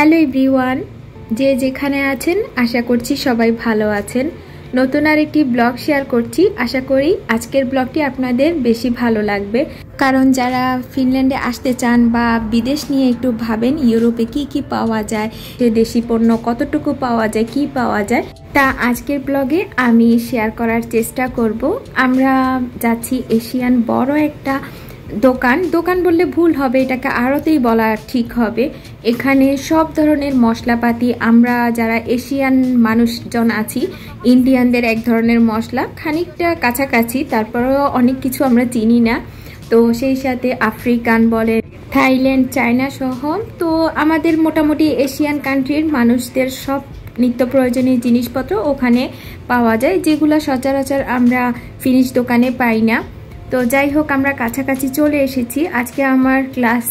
hello one যে যেখানে আছেন আশা করছি সবাই ভালো আছেন নতুন আর একটি ব্লগ শেয়ার করছি আশা করি আজকের ব্লগটি আপনাদের বেশি ভালো লাগবে কারণ যারা ফিনল্যান্ডে আসতে চান বা বিদেশ নিয়ে একটু ভাবেন ইউরোপে কি কি পাওয়া যায় দেশি পণ্য কতটুকু পাওয়া যায় কি পাওয়া যায় তা আজকের ব্লগে আমি শেয়ার করার চেষ্টা করব আমরা যাচ্ছি এশিয়ান বড় একটা দোকান দোকান বললে ভুল হবে এটাকে আড়তেই বলা ঠিক হবে এখানে সব ধরনের মশলাপাতি আমরা যারা এশিয়ান মানুষজন আছি ইন্ডিয়ানদের এক ধরনের মশলা খানিকটা কাছাকাছি তারপরেও অনেক কিছু আমরা চিনি না তো সেই সাথে আফ্রিকান বলে থাইল্যান্ড চায়না সহ তো আমাদের মোটামুটি এশিয়ান কান্ট্রির মানুষদের সব নিত্য প্রয়োজনীয় জিনিসপত্র ওখানে পাওয়া যায় যেগুলো সচরাচর আমরা ফিনিশ দোকানে পাই না তো যাই হোক আমরা কাছাকাছি চলে এসেছি আজকে আমার ক্লাস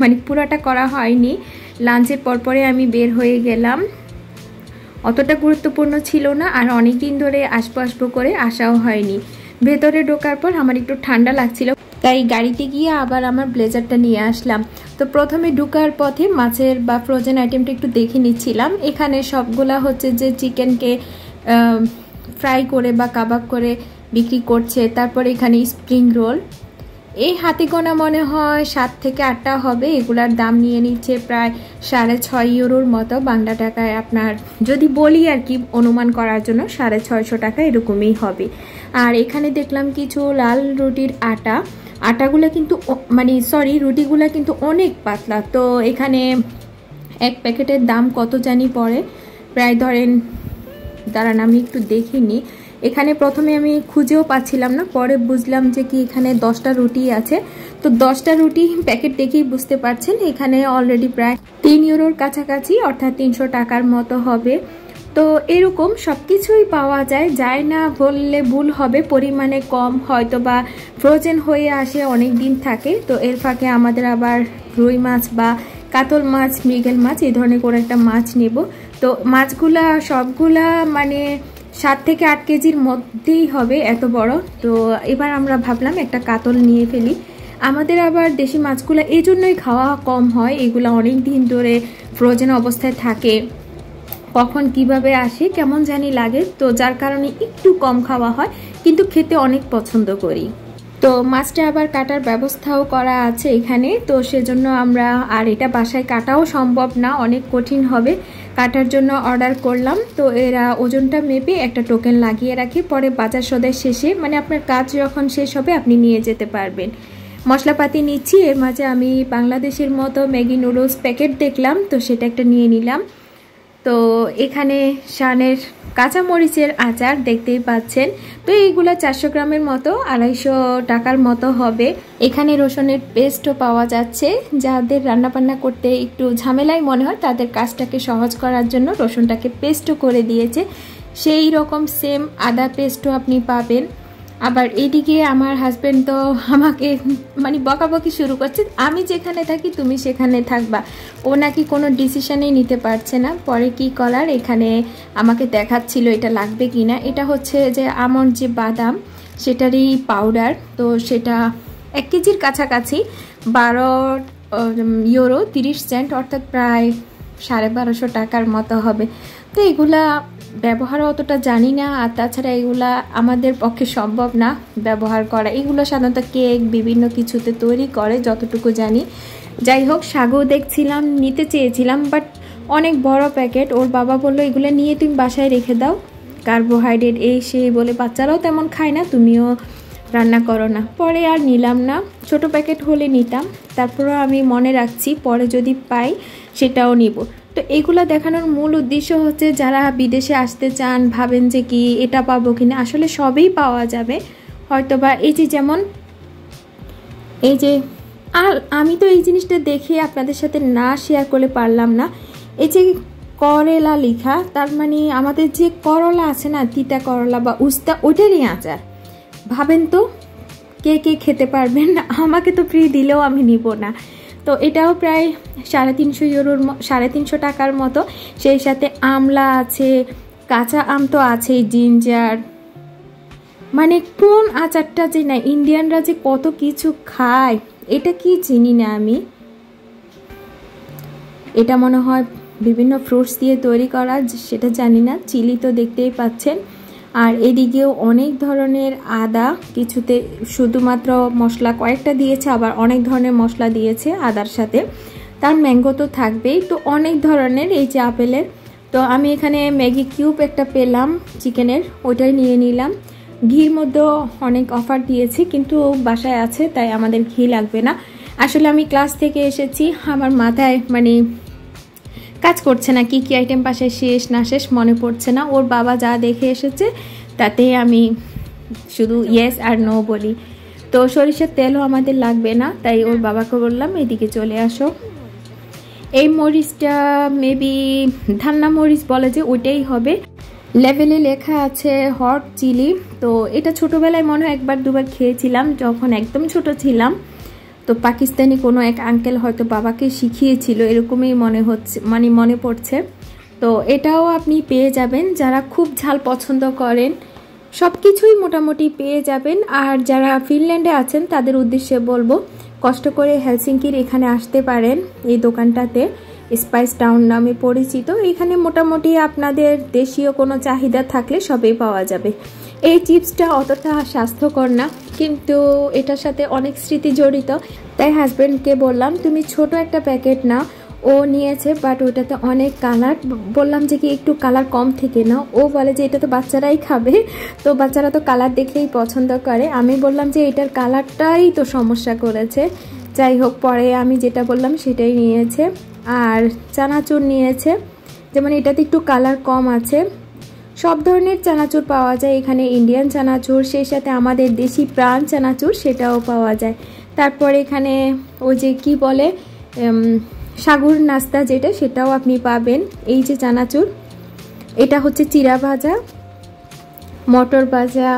মানে পুরোটা করা হয়নি লাঞ্চের পরপরে আমি বের হয়ে গেলাম অতটা গুরুত্বপূর্ণ ছিল না আর অনেক দিন ধরে আসবো আসবো করে আসাও হয়নি ভেতরে ঢোকার পর আমার একটু ঠান্ডা লাগছিল তাই গাড়িতে গিয়ে আবার আমার ব্লেজারটা নিয়ে আসলাম তো প্রথমে ঢুকার পথে মাছের বা ফ্রোজেন আইটেমটা একটু দেখে নিচ্ছিলাম এখানে সবগুলা হচ্ছে যে চিকেনকে ফ্রাই করে বা কাবাব করে বিক্রি করছে তারপর এখানে স্প্রিং রোল এই হাতে গোনা মনে হয় সাত থেকে আটটা হবে এগুলার দাম নিয়ে নিচ্ছে প্রায় সাড়ে ছয় ইউরোর মতো বাংলা টাকায় আপনার যদি বলি আর কি অনুমান করার জন্য সাড়ে ছয়শো টাকা এরকমই হবে আর এখানে দেখলাম কিছু লাল রুটির আটা আটাগুলো কিন্তু মানে সরি রুটিগুলো কিন্তু অনেক পাতলা তো এখানে এক প্যাকেটের দাম কত জানি পড়ে প্রায় ধরেন দাঁড়ান আমি একটু দেখিনি এখানে প্রথমে আমি খুঁজেও পাচ্ছিলাম না পরে বুঝলাম যে কি এখানে দশটা রুটি আছে তো দশটা রুটি প্যাকেট দেখেই বুঝতে পারছেন এখানে অলরেডি প্রায় তিন ইউরোর কাছাকাছি অর্থাৎ তিনশো টাকার মতো হবে তো এরকম সব কিছুই পাওয়া যায় যায় না বললে ভুল হবে পরিমাণে কম হয়তো বা ফ্রোজেন হয়ে আসে অনেক দিন থাকে তো এর ফাঁকে আমাদের আবার রুই মাছ বা কাতল মাছ মৃগেল মাছ এই ধরনের কোনো একটা মাছ নেব তো মাছগুলা সবগুলা মানে সাত থেকে আট কেজির মধ্যেই হবে এত বড় তো এবার আমরা ভাবলাম একটা কাতল নিয়ে ফেলি আমাদের আবার দেশি মাছগুলো এই জন্যই খাওয়া কম হয় এগুলো অনেক দিন ধরে ফ্রোজেন অবস্থায় থাকে কখন কিভাবে আসে কেমন জানি লাগে তো যার কারণে একটু কম খাওয়া হয় কিন্তু খেতে অনেক পছন্দ করি তো মাছটা আবার কাটার ব্যবস্থাও করা আছে এখানে তো সেজন্য আমরা আর এটা বাসায় কাটাও সম্ভব না অনেক কঠিন হবে কাটার জন্য অর্ডার করলাম তো এরা ওজনটা মেপে একটা টোকেন লাগিয়ে রাখি পরে বাজার সদায় শেষে মানে আপনার কাজ যখন শেষ হবে আপনি নিয়ে যেতে পারবেন মশলাপাতি নিচ্ছি এর মাঝে আমি বাংলাদেশের মতো ম্যাগি নুডলস প্যাকেট দেখলাম তো সেটা একটা নিয়ে নিলাম তো এখানে শানের কাঁচা মরিচের আচার দেখতেই পাচ্ছেন তো এইগুলো চারশো গ্রামের মতো আড়াইশো টাকার মতো হবে এখানে রসুনের পেস্টও পাওয়া যাচ্ছে যাদের রান্নাবান্না করতে একটু ঝামেলাই মনে হয় তাদের কাজটাকে সহজ করার জন্য রসুনটাকে পেস্টও করে দিয়েছে সেই রকম সেম আদা পেস্টও আপনি পাবেন আবার এদিকে আমার হাজব্যান্ড তো আমাকে মানে বকাবকি শুরু করছে আমি যেখানে থাকি তুমি সেখানে থাকবা ও নাকি কোনো ডিসিশানই নিতে পারছে না পরে কি কলার এখানে আমাকে দেখাচ্ছিল এটা লাগবে কি না এটা হচ্ছে যে আমার যে বাদাম সেটারই পাউডার তো সেটা এক কেজির কাছাকাছি বারো ইউরো তিরিশ সেন্ট অর্থাৎ প্রায় সাড়ে বারোশো টাকার মতো হবে তো এগুলা ব্যবহার অতটা জানি না আর তাছাড়া এগুলা আমাদের পক্ষে সম্ভব না ব্যবহার করা এগুলো সাধারণত কেক বিভিন্ন কিছুতে তৈরি করে যতটুকু জানি যাই হোক সাগো দেখছিলাম নিতে চেয়েছিলাম বাট অনেক বড় প্যাকেট ওর বাবা বললো এগুলো নিয়ে তুমি বাসায় রেখে দাও কার্বোহাইড্রেট এই সেই বলে বাচ্চারাও তেমন খায় না তুমিও রান্না করো না পরে আর নিলাম না ছোট প্যাকেট হলে নিতাম তারপরও আমি মনে রাখছি পরে যদি পাই সেটাও নিব তো এগুলো দেখানোর মূল উদ্দেশ্য হচ্ছে যারা বিদেশে আসতে চান ভাবেন যে কি এটা পাবো কিনা আসলে সবই পাওয়া যাবে হয়তো বা এই যে যেমন এই যে আর আমি তো এই জিনিসটা দেখে আপনাদের সাথে না শেয়ার করে পারলাম না এই যে করলা লেখা তার মানে আমাদের যে করলা আছে না তিতা করলা বা উস্তা ওটারই আচার ভাবেন তো কে কে খেতে পারবেন আমাকে তো ফ্রি দিলেও আমি নিব না তো এটাও প্রায় সাড়ে তিনশো ইউরোর সাড়ে তিনশো টাকার মতো সেই সাথে আমলা আছে কাঁচা আম তো আছেই জিঞ্জার মানে কোন আচারটা যে না ইন্ডিয়ানরা যে কত কিছু খায় এটা কি চিনি না আমি এটা মনে হয় বিভিন্ন ফ্রুটস দিয়ে তৈরি করা সেটা জানি না চিলি তো দেখতেই পাচ্ছেন আর এদিকেও অনেক ধরনের আদা কিছুতে শুধুমাত্র মশলা কয়েকটা দিয়েছে আবার অনেক ধরনের মশলা দিয়েছে আদার সাথে তার ম্যাঙ্গো তো থাকবেই তো অনেক ধরনের এই যে আপেলের তো আমি এখানে ম্যাগি কিউব একটা পেলাম চিকেনের ওটাই নিয়ে নিলাম ঘির মধ্যেও অনেক অফার দিয়েছে কিন্তু বাসায় আছে তাই আমাদের ঘি লাগবে না আসলে আমি ক্লাস থেকে এসেছি আমার মাথায় মানে কাজ করছে না কি কি আইটেম পাশে শেষ না শেষ মনে পড়ছে না ওর বাবা যা দেখে এসেছে তাতে আমি শুধু ইয়েস আর নো বলি তো সরিষার তেলও আমাদের লাগবে না তাই ওর বাবাকে বললাম এদিকে চলে আসো এই মরিচটা মেবি ধান্না মরিচ বলে যে ওইটাই হবে লেভেলে লেখা আছে হট চিলি তো এটা ছোটোবেলায় মনে হয় একবার দুবার খেয়েছিলাম যখন একদম ছোট ছিলাম তো পাকিস্তানি কোনো এক আঙ্কেল হয়তো বাবাকে শিখিয়েছিল এরকমই মনে হচ্ছে মানে মনে পড়ছে তো এটাও আপনি পেয়ে যাবেন যারা খুব ঝাল পছন্দ করেন সব কিছুই মোটামুটি পেয়ে যাবেন আর যারা ফিনল্যান্ডে আছেন তাদের উদ্দেশ্যে বলবো কষ্ট করে হেলসিঙ্কির এখানে আসতে পারেন এই দোকানটাতে স্পাইস টাউন নামে পরিচিত এখানে মোটামুটি আপনাদের দেশীয় কোনো চাহিদা থাকলে সবই পাওয়া যাবে এই চিপসটা অতটা স্বাস্থ্যকর না কিন্তু এটার সাথে অনেক স্মৃতি জড়িত তাই হাজব্যান্ডকে বললাম তুমি ছোট একটা প্যাকেট নাও ও নিয়েছে বাট ওটাতে অনেক কালার বললাম যে কি একটু কালার কম থেকে নাও ও বলে যে এটা তো বাচ্চারাই খাবে তো বাচ্চারা তো কালার দেখলেই পছন্দ করে আমি বললাম যে এটার কালারটাই তো সমস্যা করেছে যাই হোক পরে আমি যেটা বললাম সেটাই নিয়েছে আর চানাচুর নিয়েছে যেমন এটাতে একটু কালার কম আছে সব ধরনের চানাচুর পাওয়া যায় এখানে ইন্ডিয়ান চানাচুর সেই সাথে আমাদের দেশি প্রাণ চানাচুর সেটাও পাওয়া যায় তারপর এখানে ওই যে কি বলে সাগুর নাস্তা যেটা সেটাও আপনি পাবেন এই যে চানাচুর এটা হচ্ছে চিরা ভাজা মটর ভাজা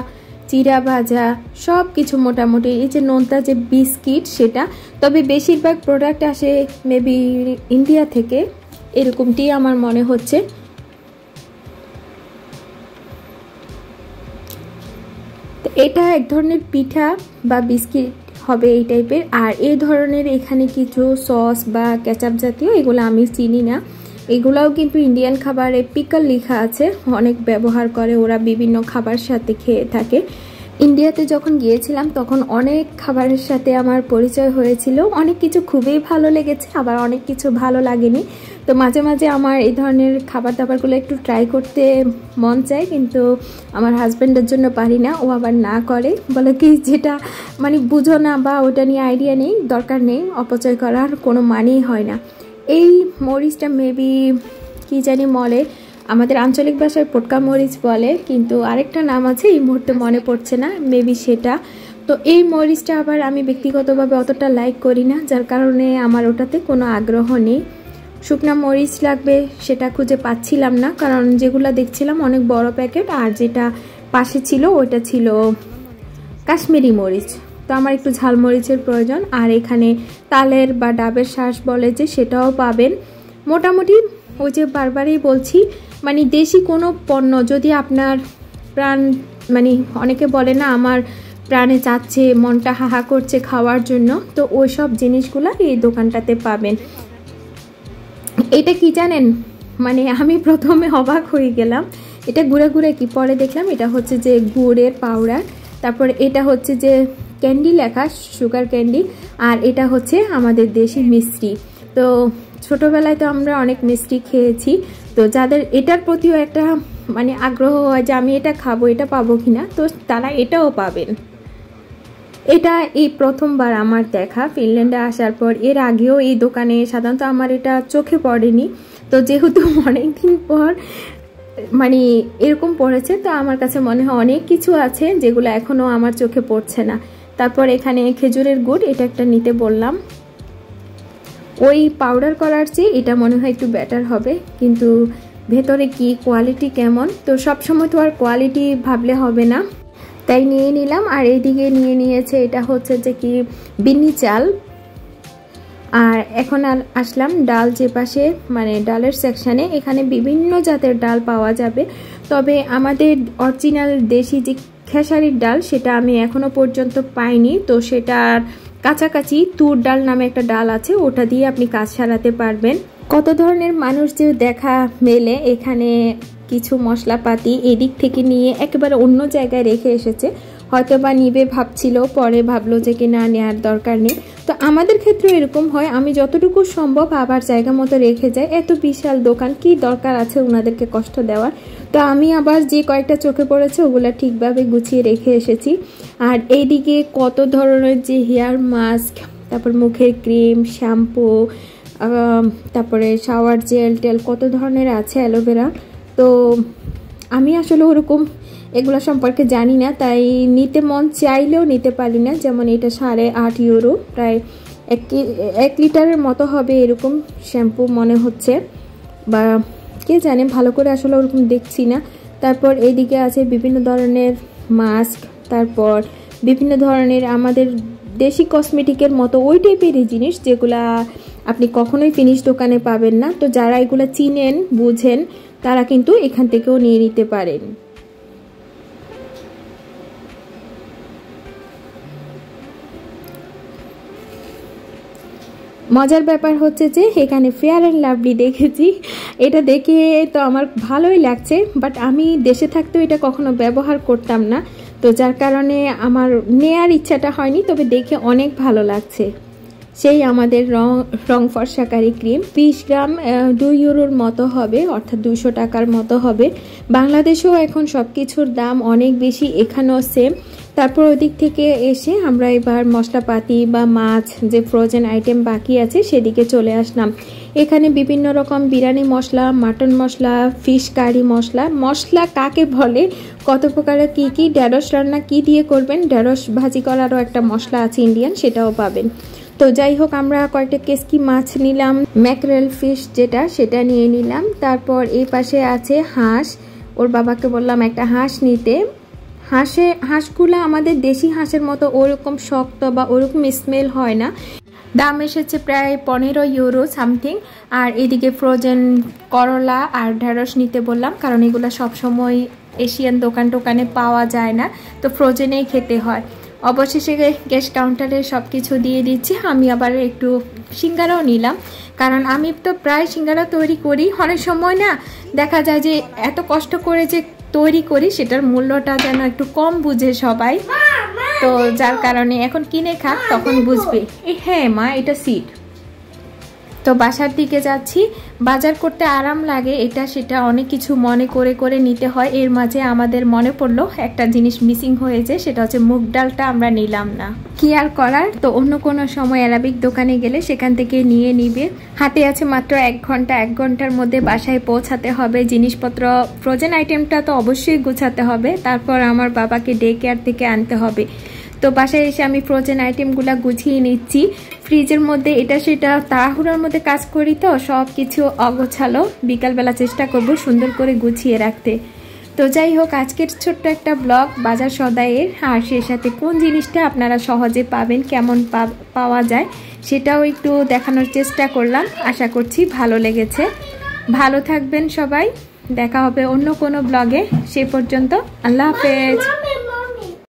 চিরা ভাজা সব কিছু মোটামুটি এই যে নোনতা যে বিস্কিট সেটা তবে বেশিরভাগ প্রোডাক্ট আসে মেবি ইন্ডিয়া থেকে এরকমটি আমার মনে হচ্ছে এটা এক ধরনের পিঠা বা বিস্কিট হবে এই টাইপের আর এই ধরনের এখানে কিছু সস বা ক্যাচাপ জাতীয় এগুলো আমি চিনি না এগুলাও কিন্তু ইন্ডিয়ান খাবারে পিকল লেখা আছে অনেক ব্যবহার করে ওরা বিভিন্ন খাবার সাথে খেয়ে থাকে ইন্ডিয়াতে যখন গিয়েছিলাম তখন অনেক খাবারের সাথে আমার পরিচয় হয়েছিল অনেক কিছু খুবই ভালো লেগেছে আবার অনেক কিছু ভালো লাগেনি তো মাঝে মাঝে আমার এই ধরনের খাবার দাবারগুলো একটু ট্রাই করতে মন চায় কিন্তু আমার হাজব্যান্ডের জন্য পারি না ও আবার না করে বলে কি যেটা মানে বুঝো না বা ওটা নিয়ে আইডিয়া নেই দরকার নেই অপচয় করার কোনো মানেই হয় না এই মরিচটা মেবি কি জানি মলে আমাদের আঞ্চলিক ভাষায় পোটকা মরিচ বলে কিন্তু আরেকটা নাম আছে এই মুহূর্তে মনে পড়ছে না মেবি সেটা তো এই মরিচটা আবার আমি ব্যক্তিগতভাবে অতটা লাইক করি না যার কারণে আমার ওটাতে কোনো আগ্রহ নেই শুকনা মরিচ লাগবে সেটা খুঁজে পাচ্ছিলাম না কারণ যেগুলো দেখছিলাম অনেক বড় প্যাকেট আর যেটা পাশে ছিল ওটা ছিল কাশ্মীরি মরিচ তো আমার একটু ঝালমরিচের প্রয়োজন আর এখানে তালের বা ডাবের শ্বাস বলে যে সেটাও পাবেন মোটামুটি ওই যে বারবারই বলছি মানে দেশি কোনো পণ্য যদি আপনার প্রাণ মানে অনেকে বলে না আমার প্রাণে চাচ্ছে মনটা হাহা করছে খাওয়ার জন্য তো ওই সব জিনিসগুলো এই দোকানটাতে পাবেন এটা কি জানেন মানে আমি প্রথমে অবাক হয়ে গেলাম এটা গুঁড়া গুঁড়া কি পরে দেখলাম এটা হচ্ছে যে গুড়ের পাউডার তারপর এটা হচ্ছে যে ক্যান্ডি লেখা সুগার ক্যান্ডি আর এটা হচ্ছে আমাদের দেশি মিষ্টি তো ছোটোবেলায় তো আমরা অনেক মিষ্টি খেয়েছি তো যাদের এটার প্রতিও একটা মানে আগ্রহ হয় যে আমি এটা খাবো এটা পাবো কি না তো তারা এটাও পাবেন এটা এই প্রথমবার আমার দেখা ফিনল্যান্ডে আসার পর এর আগেও এই দোকানে সাধারণত আমার এটা চোখে পড়েনি তো যেহেতু অনেকদিন পর মানে এরকম পড়েছে তো আমার কাছে মনে হয় অনেক কিছু আছে যেগুলো এখনও আমার চোখে পড়ছে না তারপর এখানে খেজুরের গুড় এটা একটা নিতে বললাম ওই পাউডার করার চেয়ে এটা মনে হয় একটু বেটার হবে কিন্তু ভেতরে কি কোয়ালিটি কেমন তো সবসময় তো আর কোয়ালিটি ভাবলে হবে না তাই নিয়ে নিলাম আর এইদিকে নিয়ে নিয়েছে এটা হচ্ছে যে কি বিনি চাল আর এখন আসলাম ডাল যে পাশে মানে ডালের সেকশানে এখানে বিভিন্ন জাতের ডাল পাওয়া যাবে তবে আমাদের অরিজিনাল দেশি যে খেসারির ডাল সেটা আমি এখনও পর্যন্ত পাইনি তো সেটার কাছাকাছি তুর ডাল নামে একটা ডাল আছে ওটা দিয়ে আপনি কাজ সারাতে পারবেন কত ধরনের মানুষ যে দেখা মেলে এখানে কিছু মশলাপাতি এদিক থেকে নিয়ে একেবারে অন্য জায়গায় রেখে এসেছে হয়তো বা নিবে ভাবছিল পরে ভাবলো যে কি না নেওয়ার দরকার নেই তো আমাদের ক্ষেত্রে এরকম হয় আমি যতটুকু সম্ভব আবার জায়গা মতো রেখে যাই এত বিশাল দোকান কি দরকার আছে ওনাদেরকে কষ্ট দেওয়ার তো আমি আবার যে কয়েকটা চোখে পড়েছে ওগুলো ঠিকভাবে গুছিয়ে রেখে এসেছি আর এইদিকে কত ধরনের যে হেয়ার মাস্ক তারপর মুখের ক্রিম শ্যাম্পু তারপরে শাওয়ার জেল টেল কত ধরনের আছে অ্যালোভেরা তো আমি আসলে ওরকম এগুলো সম্পর্কে জানি না তাই নিতে মন চাইলেও নিতে পারি না যেমন এটা সাড়ে আট ইউরো প্রায় এক এক লিটারের মতো হবে এরকম শ্যাম্পু মনে হচ্ছে বা কে জানে ভালো করে আসলে ওরকম দেখছি না তারপর এইদিকে আছে বিভিন্ন ধরনের মাস্ক তারপর বিভিন্ন ধরনের আমাদের দেশি কসমেটিকের মতো ওই টাইপেরই জিনিস যেগুলা আপনি কখনোই ফিনিশ দোকানে পাবেন না তো যারা এগুলো চিনেন বুঝেন তারা কিন্তু এখান থেকেও নিয়ে নিতে পারেন মজার ব্যাপার হচ্ছে যে এখানে ফেয়ার অ্যান্ড লাভলি দেখেছি এটা দেখে তো আমার ভালোই লাগছে বাট আমি দেশে থাকতেও এটা কখনো ব্যবহার করতাম না তো যার কারণে আমার নেয়ার ইচ্ছাটা হয়নি তবে দেখে অনেক ভালো লাগছে সেই আমাদের রং রং ফর্সাকারি ক্রিম বিশ গ্রাম দুই ইউরোর মতো হবে অর্থাৎ দুশো টাকার মতো হবে বাংলাদেশেও এখন সব কিছুর দাম অনেক বেশি এখানেও সেম তারপর ওদিক থেকে এসে আমরা এবার মশলাপাতি বা মাছ যে ফ্রোজেন আইটেম বাকি আছে সেদিকে চলে আসলাম এখানে বিভিন্ন রকম biryani masala mutton masala fish curry masala masala কাকে বলে কত প্রকারের কী কী ঢ্যাঁড়স রান্না কি দিয়ে করবেন ঢ্যাঁড়স ভাজি করারও একটা মশলা আছে ইন্ডিয়ান সেটাও পাবেন তো যাই হোক আমরা কয়েকটা কেসকি মাছ নিলাম ম্যাকরেল ফিশ যেটা সেটা নিয়ে নিলাম তারপর এই পাশে আছে হাঁস ওর বাবাকে বললাম একটা হাঁস নিতে হাঁসে হাঁসগুলো আমাদের দেশি হাঁসের মতো ওরকম শক্ত বা ওরকম স্মেল হয় না দাম এসেছে প্রায় পনেরো ইউরো সামথিং আর এদিকে ফ্রোজেন করলা আর ঢ্যাঁড়স নিতে বললাম কারণ এগুলো সবসময় এশিয়ান দোকান টোকানে পাওয়া যায় না তো ফ্রোজেনেই খেতে হয় অবশেষে গ্যাস কাউন্টারে সব কিছু দিয়ে দিচ্ছি আমি আবার একটু সিঙ্গারাও নিলাম কারণ আমি তো প্রায় সিঙ্গারা তৈরি করি অনেক সময় না দেখা যায় যে এত কষ্ট করে যে তৈরি করি সেটার মূল্যটা যেন একটু কম বুঝে সবাই তো যার কারণে এখন কিনে খাক তখন বুঝবে হ্যাঁ মা এটা সিট তো বাসার দিকে যাচ্ছি বাজার করতে আরাম লাগে এটা সেটা অনেক কিছু মনে করে করে নিতে হয় এর মাঝে আমাদের মনে পড়লো একটা জিনিস মিসিং হয়েছে সেটা হচ্ছে মুগ ডালটা আমরা নিলাম না কি আর করার তো অন্য কোনো সময় অ্যারাবিক দোকানে গেলে সেখান থেকে নিয়ে নিবে হাতে আছে মাত্র এক ঘন্টা এক ঘন্টার মধ্যে বাসায় পৌঁছাতে হবে জিনিসপত্র ফ্রোজেন আইটেমটা তো অবশ্যই গুছাতে হবে তারপর আমার বাবাকে ডে কেয়ার থেকে আনতে হবে তো বাসায় এসে আমি ফ্রোজেন আইটেমগুলো গুছিয়ে নিচ্ছি ফ্রিজের মধ্যে এটা সেটা তাড়াহুড়ার মধ্যে কাজ করি তো সব কিছু অগোছালো বিকালবেলা চেষ্টা করব সুন্দর করে গুছিয়ে রাখতে তো যাই হোক আজকের ছোট্ট একটা ব্লগ বাজার সদায়ের আর সে সাথে কোন জিনিসটা আপনারা সহজে পাবেন কেমন পাওয়া যায় সেটাও একটু দেখানোর চেষ্টা করলাম আশা করছি ভালো লেগেছে ভালো থাকবেন সবাই দেখা হবে অন্য কোনো ব্লগে সে পর্যন্ত আল্লাহ হাফেজ